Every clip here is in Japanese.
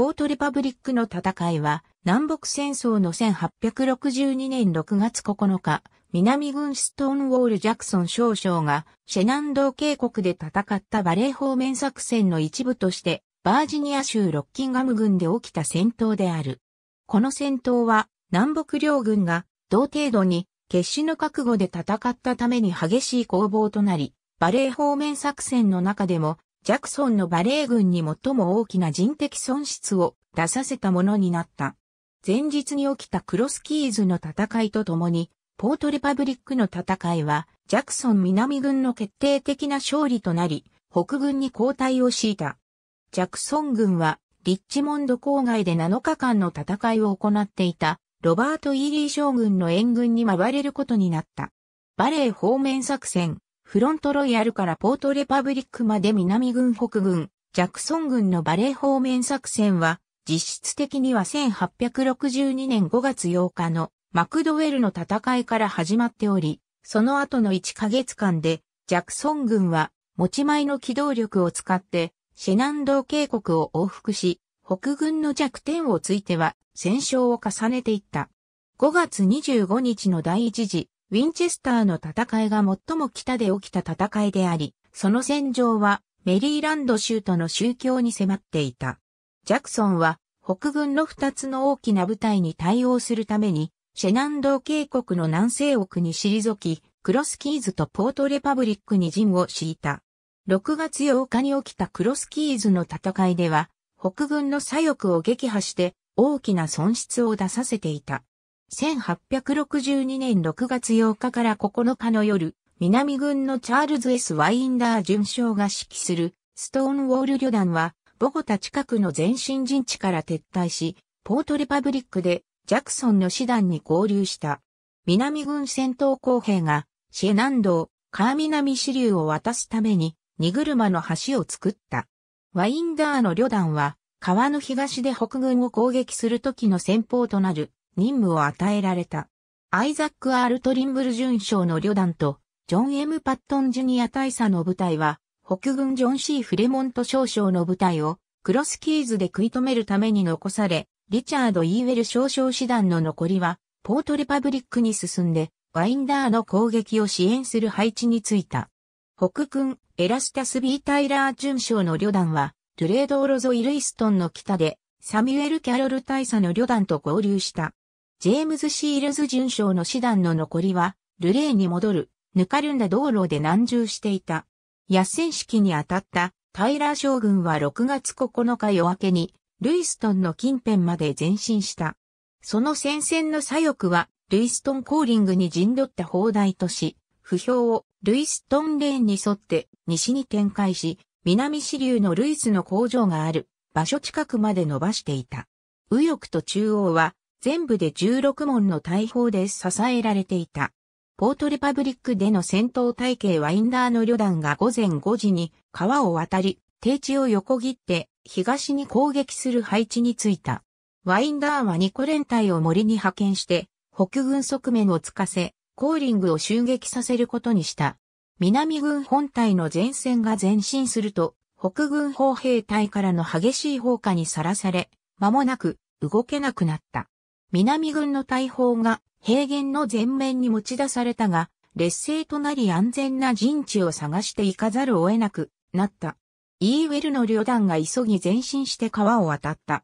ポートレパブリックの戦いは、南北戦争の1862年6月9日、南軍ストーンウォール・ジャクソン少将が、シェナンドー渓谷で戦ったバレー方面作戦の一部として、バージニア州ロッキンガム軍で起きた戦闘である。この戦闘は、南北両軍が、同程度に、決死の覚悟で戦ったために激しい攻防となり、バレー方面作戦の中でも、ジャクソンのバレー軍に最も大きな人的損失を出させたものになった。前日に起きたクロスキーズの戦いとともに、ポートレパブリックの戦いは、ジャクソン南軍の決定的な勝利となり、北軍に後退を強いた。ジャクソン軍は、リッチモンド郊外で7日間の戦いを行っていた、ロバート・イーリー将軍の援軍に回れることになった。バレー方面作戦、フロントロイヤルからポートレパブリックまで南軍北軍、ジャクソン軍のバレー方面作戦は、実質的には1862年5月8日のマクドウェルの戦いから始まっており、その後の1ヶ月間で、ジャクソン軍は持ち前の機動力を使って、シェナンドー渓谷を往復し、北軍の弱点をついては戦勝を重ねていった。5月25日の第一次ウィンチェスターの戦いが最も北で起きた戦いであり、その戦場はメリーランド州との宗教に迫っていた。ジャクソンは北軍の二つの大きな部隊に対応するために、シェナンドー渓谷の南西奥に退き、クロスキーズとポートレパブリックに陣を敷いた。6月8日に起きたクロスキーズの戦いでは、北軍の左翼を撃破して大きな損失を出させていた。1862年6月8日から9日の夜、南軍のチャールズ・ S・ ワインダー巡将が指揮するストーンウォール旅団は、ボゴタ近くの前進陣地から撤退し、ポートレパブリックでジャクソンの師団に合流した。南軍戦闘後兵がシェナンドを川南支流を渡すために荷車の橋を作った。ワインダーの旅団は川の東で北軍を攻撃する時の戦法となる任務を与えられた。アイザック・アール・トリンブル准将の旅団と、ジョン・ M・ パットン・ジュニア大佐の部隊は、北軍ジョン・ C・ フレモント少将の部隊を、クロスキーズで食い止めるために残され、リチャード・イーウェル少将師団の残りは、ポートレパブリックに進んで、ワインダーの攻撃を支援する配置についた。北軍、エラスタス・ビー・タイラー准将の旅団は、トゥレードーロゾイ・ルイストンの北で、サミュエル・キャロル大佐の旅団と合流した。ジェームズ・シールズ巡将の師団の残りは、ルレーに戻る、ぬかるんだ道路で難住していた。野戦式に当たったタイラー将軍は6月9日夜明けに、ルイストンの近辺まで前進した。その戦線の左翼は、ルイストンコーリングに陣取った砲台とし、不評をルイストンレーンに沿って西に展開し、南支流のルイスの工場がある場所近くまで伸ばしていた。右翼と中央は全部で16門の大砲で支えられていた。ポートレパブリックでの戦闘体系ワインダーの旅団が午前5時に川を渡り、低地を横切って東に攻撃する配置についた。ワインダーはニコ連隊を森に派遣して、北軍側面をつかせ、コーリングを襲撃させることにした。南軍本隊の前線が前進すると、北軍砲兵隊からの激しい砲火にさらされ、間もなく動けなくなった。南軍の大砲が平原の前面に持ち出されたが、劣勢となり安全な陣地を探して行かざるを得なくなった。イーウェルの旅団が急ぎ前進して川を渡った。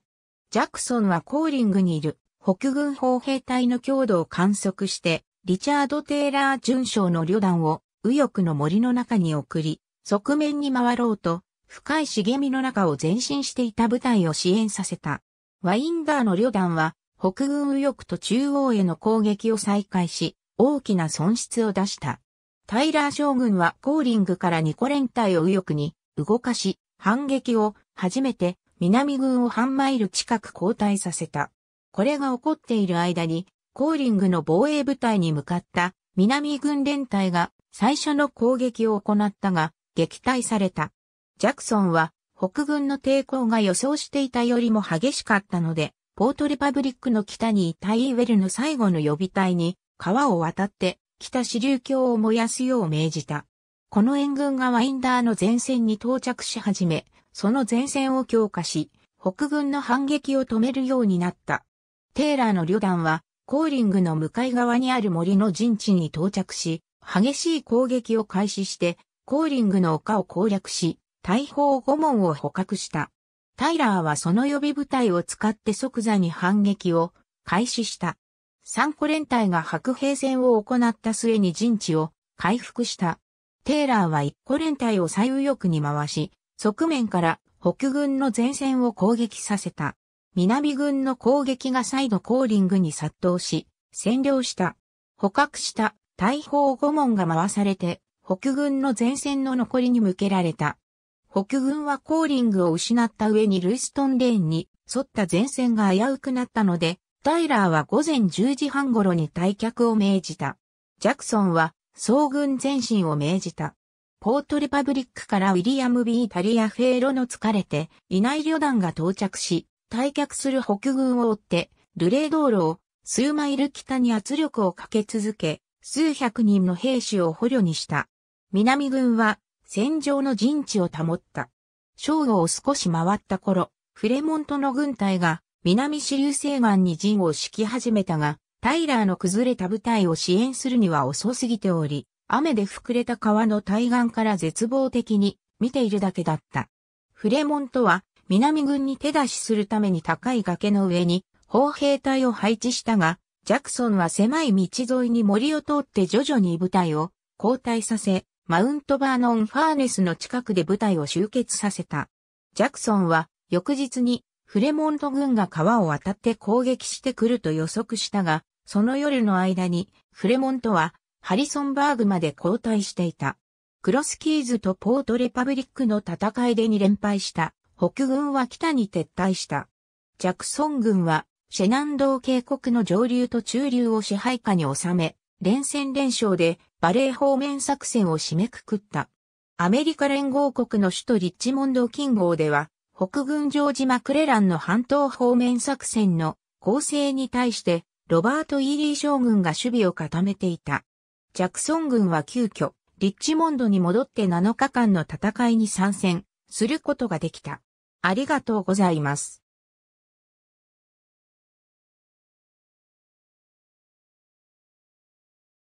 ジャクソンはコーリングにいる北軍砲兵隊の強度を観測して、リチャード・テイラー准将の旅団を右翼の森の中に送り、側面に回ろうと、深い茂みの中を前進していた部隊を支援させた。ワインダーの旅団は北軍右翼と中央への攻撃を再開し、大きな損失を出した。タイラー将軍はコーリングからニコ連隊を右翼に動かし、反撃を初めて南軍を半マイル近く後退させた。これが起こっている間に、コーリングの防衛部隊に向かった南軍連隊が最初の攻撃を行ったが、撃退された。ジャクソンは北軍の抵抗が予想していたよりも激しかったので、ポートレパブリックの北にいたイーウェルの最後の予備隊に川を渡って北支流橋を燃やすよう命じた。この援軍がワインダーの前線に到着し始め、その前線を強化し、北軍の反撃を止めるようになった。テーラーの旅団は、コーリングの向かい側にある森の陣地に到着し、激しい攻撃を開始して、コーリングの丘を攻略し、大砲五門を捕獲した。タイラーはその予備部隊を使って即座に反撃を開始した。三個連隊が白兵戦を行った末に陣地を回復した。テイラーは一個連隊を左右翼に回し、側面から北軍の前線を攻撃させた。南軍の攻撃が再度コーリングに殺到し、占領した。捕獲した大砲五門が回されて、北軍の前線の残りに向けられた。北軍はコーリングを失った上にルイストンレーンに沿った前線が危うくなったので、タイラーは午前10時半頃に退却を命じた。ジャクソンは総軍前進を命じた。ポートリパブリックからウィリアム・ビー・タリアフェーロの疲れていない旅団が到着し、退却する北軍を追って、ルレー道路を数マイル北に圧力をかけ続け、数百人の兵士を捕虜にした。南軍は戦場の陣地を保った。正午を少し回った頃、フレモントの軍隊が南支流西岸に陣を敷き始めたが、タイラーの崩れた部隊を支援するには遅すぎており、雨で膨れた川の対岸から絶望的に見ているだけだった。フレモントは南軍に手出しするために高い崖の上に砲兵隊を配置したが、ジャクソンは狭い道沿いに森を通って徐々に部隊を交代させ、マウントバーノン・ファーネスの近くで部隊を集結させた。ジャクソンは翌日にフレモント軍が川を渡って攻撃してくると予測したが、その夜の間にフレモントはハリソンバーグまで後退していた。クロスキーズとポートレパブリックの戦いで2連敗した北軍は北に撤退した。ジャクソン軍はシェナンドー渓谷の上流と中流を支配下に収め、連戦連勝でバレー方面作戦を締めくくった。アメリカ連合国の首都リッチモンド近郊では、北軍ジョージ・マクレランの半島方面作戦の構成に対して、ロバート・イーリー将軍が守備を固めていた。ジャクソン軍は急遽、リッチモンドに戻って7日間の戦いに参戦することができた。ありがとうございます。